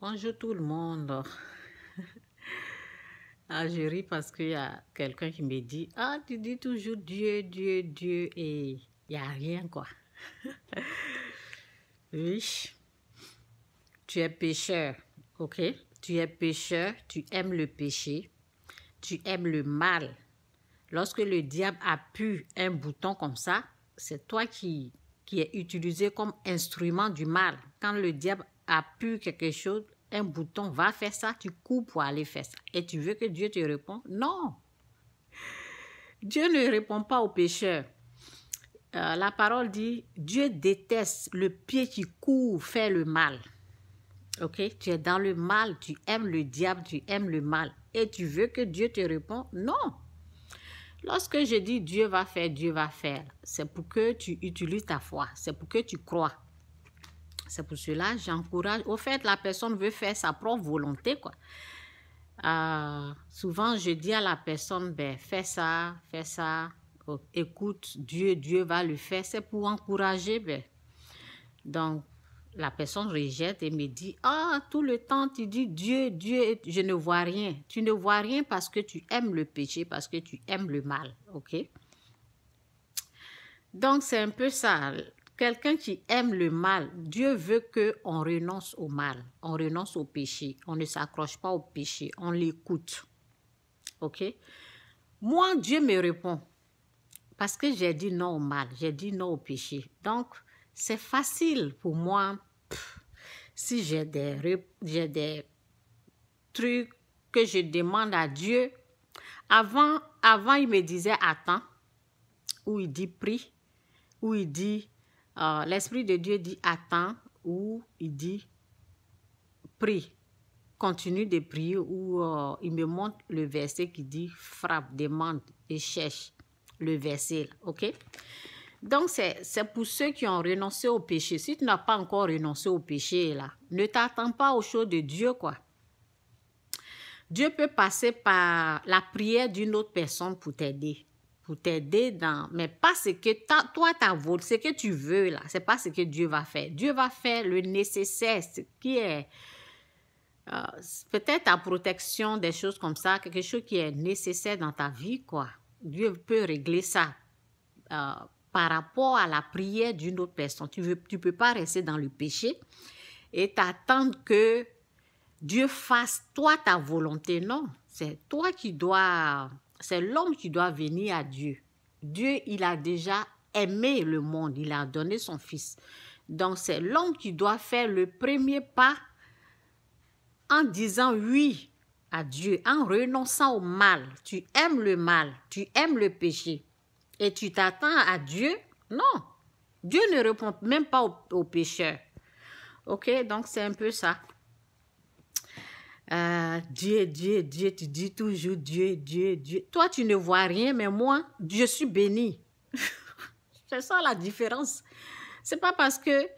Bonjour tout le monde. Ah, je ris parce qu'il y a quelqu'un qui me dit Ah, tu dis toujours Dieu, Dieu, Dieu, et il n'y a rien, quoi. oui. Tu es pécheur, ok Tu es pécheur, tu aimes le péché, tu aimes le mal. Lorsque le diable a pu un bouton comme ça, c'est toi qui, qui es utilisé comme instrument du mal. Quand le diable appuie quelque chose, un bouton, va faire ça, tu cours pour aller faire ça. Et tu veux que Dieu te réponde Non. Dieu ne répond pas aux pécheurs. Euh, la parole dit, Dieu déteste le pied qui court faire le mal. Ok, tu es dans le mal, tu aimes le diable, tu aimes le mal. Et tu veux que Dieu te réponde Non. Lorsque je dis Dieu va faire, Dieu va faire, c'est pour que tu utilises ta foi, c'est pour que tu crois. C'est pour cela j'encourage. Au fait, la personne veut faire sa propre volonté, quoi. Euh, souvent, je dis à la personne, ben, fais ça, fais ça, euh, écoute Dieu, Dieu va le faire. C'est pour encourager, ben. Donc, la personne rejette et me dit, ah, tout le temps, tu dis Dieu, Dieu, je ne vois rien. Tu ne vois rien parce que tu aimes le péché, parce que tu aimes le mal, ok? Donc, c'est un peu ça. Quelqu'un qui aime le mal, Dieu veut que on renonce au mal, on renonce au péché, on ne s'accroche pas au péché, on l'écoute. OK Moi, Dieu me répond parce que j'ai dit non au mal, j'ai dit non au péché. Donc, c'est facile pour moi si j'ai des, des trucs que je demande à Dieu. Avant, avant il me disait attends, ou il dit prie, ou il dit euh, l'Esprit de Dieu dit attends ou il dit prie. Continue de prier ou euh, il me montre le verset qui dit frappe, demande et cherche le verset. OK? Donc, c'est pour ceux qui ont renoncé au péché. Si tu n'as pas encore renoncé au péché, là, ne t'attends pas aux choses de Dieu, quoi. Dieu peut passer par la prière d'une autre personne pour t'aider pour t'aider dans, mais pas ce que toi ta voulu, ce que tu veux là, c'est pas ce que Dieu va faire. Dieu va faire le nécessaire, ce qui est euh, peut-être ta protection, des choses comme ça, quelque chose qui est nécessaire dans ta vie quoi. Dieu peut régler ça. Euh, par rapport à la prière d'une autre personne. Tu veux tu peux pas rester dans le péché et t'attendre que Dieu fasse toi ta volonté. Non, c'est toi qui dois c'est l'homme qui doit venir à Dieu. Dieu, il a déjà aimé le monde, il a donné son Fils. Donc c'est l'homme qui doit faire le premier pas en disant oui à Dieu, en renonçant au mal. Tu aimes le mal, tu aimes le péché. Et tu t'attends à Dieu Non. Dieu ne répond même pas aux, pécheurs. OK Donc c'est un peu ça. Ah, Dieu, Dieu, Dieu, tu dis toujours Dieu, Dieu, Dieu. Toi, tu ne vois rien, mais moi, je suis béni. C'est ça la différence. C'est pas parce que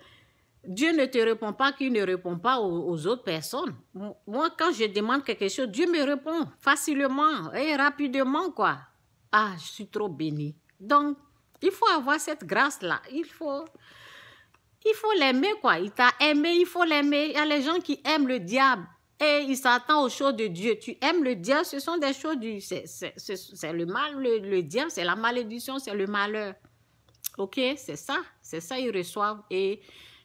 Dieu ne te répond pas qu'il ne répond pas aux, autres personnes. Moi, quand je demande quelque chose, Dieu me répond facilement et rapidement, quoi. Ah, je suis trop béni. Donc, il faut avoir cette grâce-là. Il faut il faut l'aimer, quoi. Il t'a aimé, il faut l'aimer. Il y a les gens qui aiment le diable et il s'attend aux choses de Dieu. Tu aimes le diable, ce sont des choses du... C'est le mal, le, diable, c'est la malédiction, c'est le malheur. OK, c'est ça, c'est ça, ils reçoivent. Et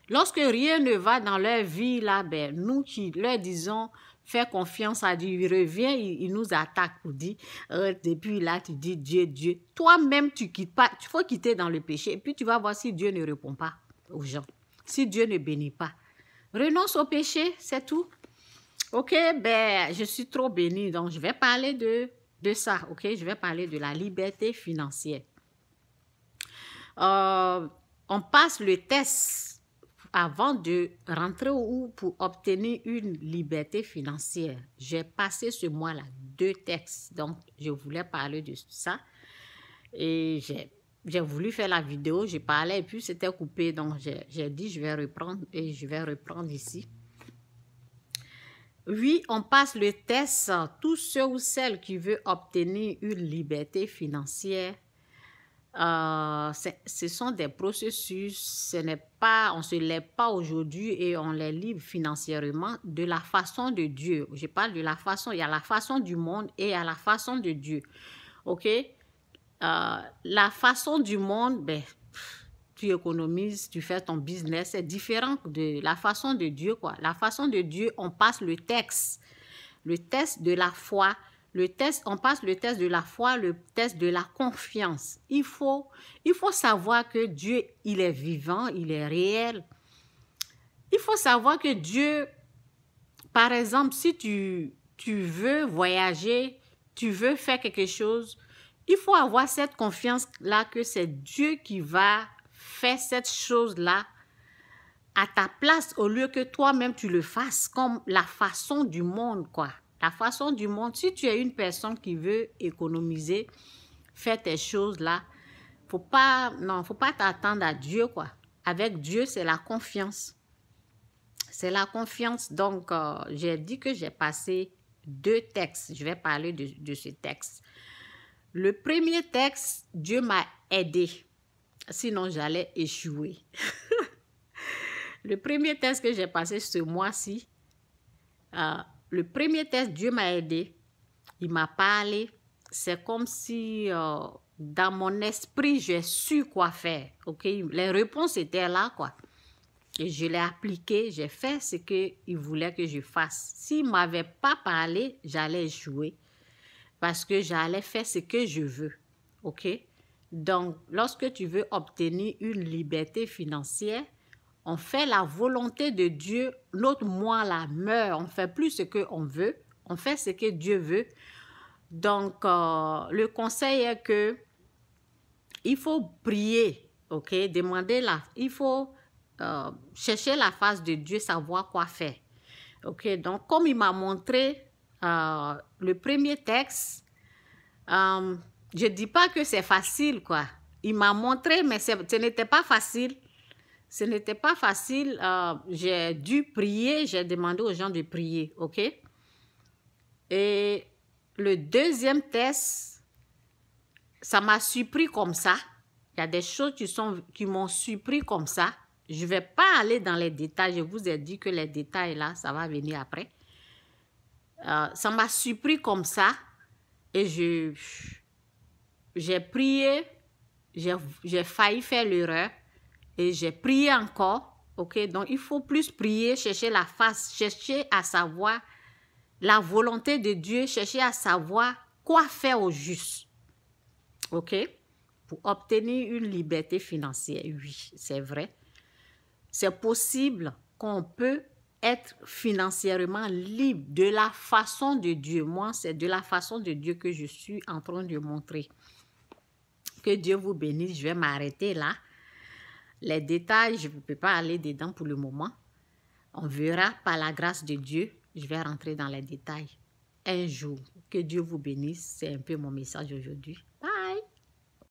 lorsque rien ne va dans leur vie, là, ben, nous qui leur disons, fais confiance à Dieu, il revient, il, nous attaque, on dit, euh, depuis là, tu dis, Dieu, Dieu, toi-même, tu quittes pas, tu faut quitter dans le péché, et puis tu vas voir si Dieu ne répond pas aux gens, si Dieu ne bénit pas. Renonce au péché, c'est tout. Ok, ben, je suis trop bénie, donc je vais parler de, de ça, ok? Je vais parler de la liberté financière. Euh, on passe le test avant de rentrer OU pour obtenir une liberté financière. J'ai passé ce mois-là deux textes, donc je voulais parler de ça. Et j'ai voulu faire la vidéo, j'ai parlé et puis c'était coupé, donc j'ai dit je vais reprendre et je vais reprendre ici. Oui, on passe le test. Tous ceux ou celles qui veulent obtenir une liberté financière, euh, ce sont des processus. Ce n'est pas, on ne se lève pas aujourd'hui et on les libre financièrement de la façon de Dieu. Je parle de la façon. Il y a la façon du monde et il y a la façon de Dieu. OK? Euh, la façon du monde, ben, tu économises, tu fais ton business, c'est différent de la façon de Dieu, quoi. La façon de Dieu, on passe le texte, le test de la foi, le test, on passe le test de la foi, le test de la confiance. Il faut, il faut savoir que Dieu, il est vivant, il est réel. Il faut savoir que Dieu, par exemple, si tu, tu veux voyager, tu veux faire quelque chose, il faut avoir cette confiance-là que c'est Dieu qui va Fais cette chose-là à ta place au lieu que toi-même tu le fasses comme la façon du monde, quoi. La façon du monde, si tu es une personne qui veut économiser, fais tes choses-là, faut pas, non, faut pas t'attendre à Dieu, quoi. Avec Dieu, c'est la confiance. C'est la confiance. Donc, euh, j'ai dit que j'ai passé deux textes. Je vais parler de, de ce texte. Le premier texte, Dieu m'a aidé. Sinon, j'allais échouer. le premier test que j'ai passé ce mois-ci, euh, le premier test, Dieu m'a aidé. Il m'a parlé. C'est comme si euh, dans mon esprit, j'ai su quoi faire. ok Les réponses étaient là, quoi. Et je l'ai appliqué, j'ai fait ce qu'il voulait que je fasse. S'il ne m'avait pas parlé, j'allais échouer parce que j'allais faire ce que je veux. OK? Donc, lorsque tu veux obtenir une liberté financière, on fait la volonté de Dieu, l'autre moi la meurt, on fait plus ce qu'on veut, on fait ce que Dieu veut. Donc, euh, le conseil est que il faut prier, ok, demander la, il faut euh, chercher la face de Dieu, savoir quoi faire. Ok, donc comme il m'a montré euh, le premier texte, je ne dis pas que c'est facile, quoi. Il m'a montré, mais ce n'était pas facile. Ce n'était pas facile. Euh, j'ai dû prier. J'ai demandé aux gens de prier, OK? Et le deuxième test, ça m'a surpris comme ça. Il y a des choses qui, sont, qui m'ont surpris comme ça. Je ne vais pas aller dans les détails. Je vous ai dit que les détails, là, ça va venir après. Euh, ça m'a surpris comme ça. Et je, j'ai prié, j'ai failli faire l'erreur et j'ai prié encore. OK, donc il faut plus prier, chercher la face, chercher à savoir la volonté de Dieu, chercher à savoir quoi faire au juste. OK? Pour obtenir une liberté financière, oui, c'est vrai. C'est possible qu'on peut être financièrement libre de la façon de Dieu. Moi, c'est de la façon de Dieu que je suis en train de montrer. Que Dieu vous bénisse. Je vais m'arrêter là. Les détails, je ne peux pas aller dedans pour le moment. On verra par la grâce de Dieu. Je vais rentrer dans les détails un jour. Que Dieu vous bénisse. C'est un peu mon message aujourd'hui.